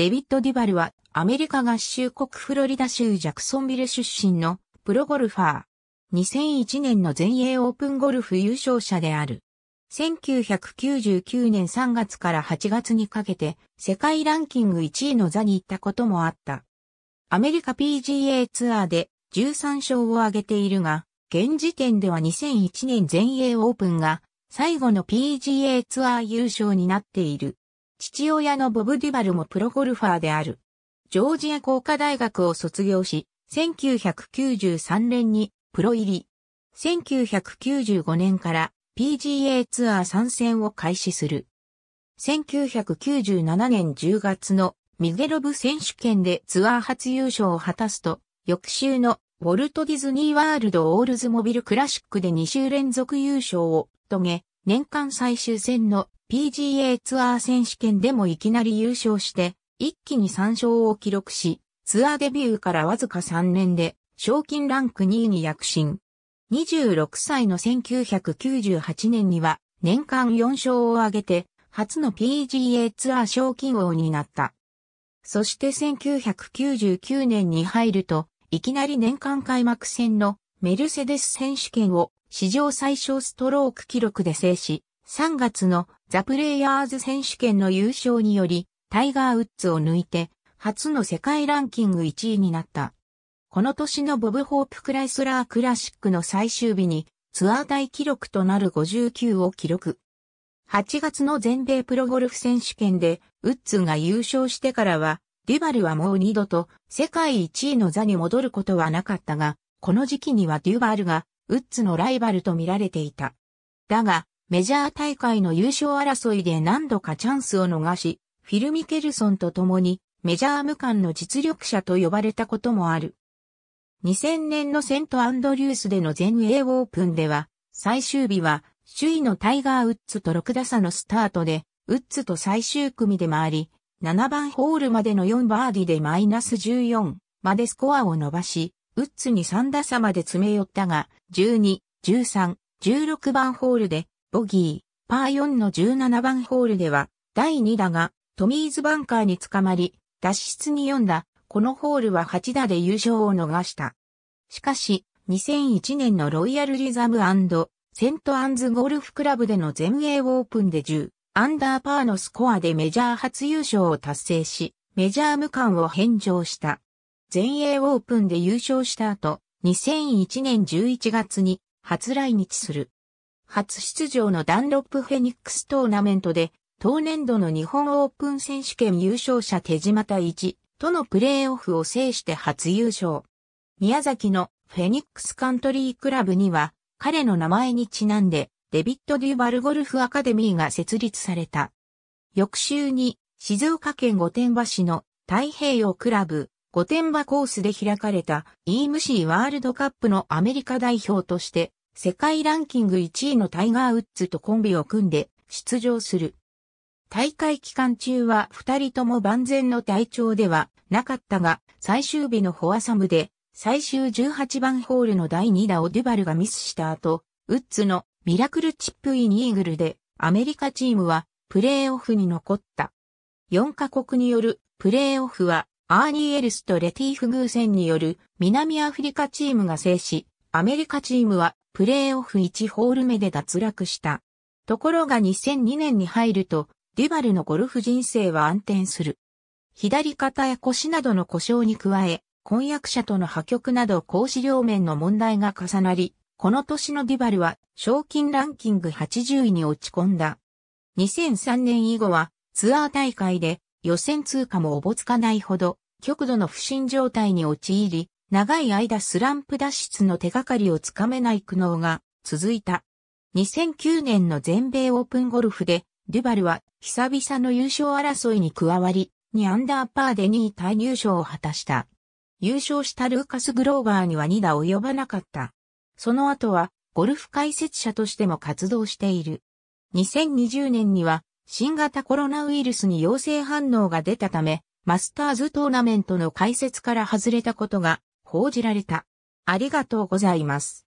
デビッド・デュバルはアメリカ合衆国フロリダ州ジャクソンビル出身のプロゴルファー。2001年の全英オープンゴルフ優勝者である。1999年3月から8月にかけて世界ランキング1位の座に行ったこともあった。アメリカ PGA ツアーで13勝を挙げているが、現時点では2001年全英オープンが最後の PGA ツアー優勝になっている。父親のボブ・デュバルもプロゴルファーである。ジョージア工科大学を卒業し、1993年にプロ入り。1995年から PGA ツアー参戦を開始する。1997年10月のミゲロブ選手権でツアー初優勝を果たすと、翌週のウォルト・ディズニー・ワールド・オールズモビル・クラシックで2週連続優勝を遂げ、年間最終戦の PGA ツアー選手権でもいきなり優勝して、一気に3勝を記録し、ツアーデビューからわずか3年で、賞金ランク2位に躍進。26歳の1998年には、年間4勝を挙げて、初の PGA ツアー賞金王になった。そして1999年に入ると、いきなり年間開幕戦のメルセデス選手権を史上最小ストローク記録で制し、3月のザプレイヤーズ選手権の優勝により、タイガー・ウッズを抜いて、初の世界ランキング1位になった。この年のボブ・ホープ・クライスラー・クラシックの最終日に、ツアー大記録となる59を記録。8月の全米プロゴルフ選手権で、ウッズが優勝してからは、デュバルはもう二度と世界一位の座に戻ることはなかったが、この時期にはデュバールがウッズのライバルと見られていた。だが、メジャー大会の優勝争いで何度かチャンスを逃し、フィル・ミケルソンと共にメジャー無冠の実力者と呼ばれたこともある。2000年のセントアンドリュースでの全英オープンでは、最終日は首位のタイガー・ウッズと6打差のスタートで、ウッズと最終組で回り、7番ホールまでの4バーディでマイナス14までスコアを伸ばし、ウッズに3打差まで詰め寄ったが、12、13、16番ホールで、ボギー、パー4の17番ホールでは、第2打が、トミーズバンカーに捕まり、脱出に4打、このホールは8打で優勝を逃した。しかし、2001年のロイヤルリザムセントアンズゴルフクラブでの全英オープンで10、アンダーパーのスコアでメジャー初優勝を達成し、メジャー無冠を返上した。全英オープンで優勝した後、2001年11月に初来日する。初出場のダンロップフェニックストーナメントで、当年度の日本オープン選手権優勝者手島太一とのプレーオフを制して初優勝。宮崎のフェニックスカントリークラブには、彼の名前にちなんで、デビッド・デュバルゴルフアカデミーが設立された。翌週に、静岡県御殿場市の太平洋クラブ、御殿場コースで開かれた EMC ワールドカップのアメリカ代表として世界ランキング1位のタイガー・ウッズとコンビを組んで出場する。大会期間中は二人とも万全の体調ではなかったが最終日のフォアサムで最終18番ホールの第2打をデュバルがミスした後、ウッズのミラクルチップインイーグルでアメリカチームはプレーオフに残った。4カ国によるプレーオフはアーニー・エルスとレティーフ偶然による南アフリカチームが制し、アメリカチームはプレーオフ1ホール目で脱落した。ところが2002年に入ると、デュバルのゴルフ人生は暗転する。左肩や腰などの故障に加え、婚約者との破局など講師両面の問題が重なり、この年のデュバルは賞金ランキング80位に落ち込んだ。2003年以後はツアー大会で予選通過もおぼつかないほど、極度の不振状態に陥り、長い間スランプ脱出の手がかりをつかめない苦悩が続いた。2009年の全米オープンゴルフで、デュバルは久々の優勝争いに加わり、2アンダーパーで2位タイ入賞を果たした。優勝したルーカス・グローバーには2打及ばなかった。その後は、ゴルフ解説者としても活動している。2020年には、新型コロナウイルスに陽性反応が出たため、マスターズトーナメントの解説から外れたことが報じられた。ありがとうございます。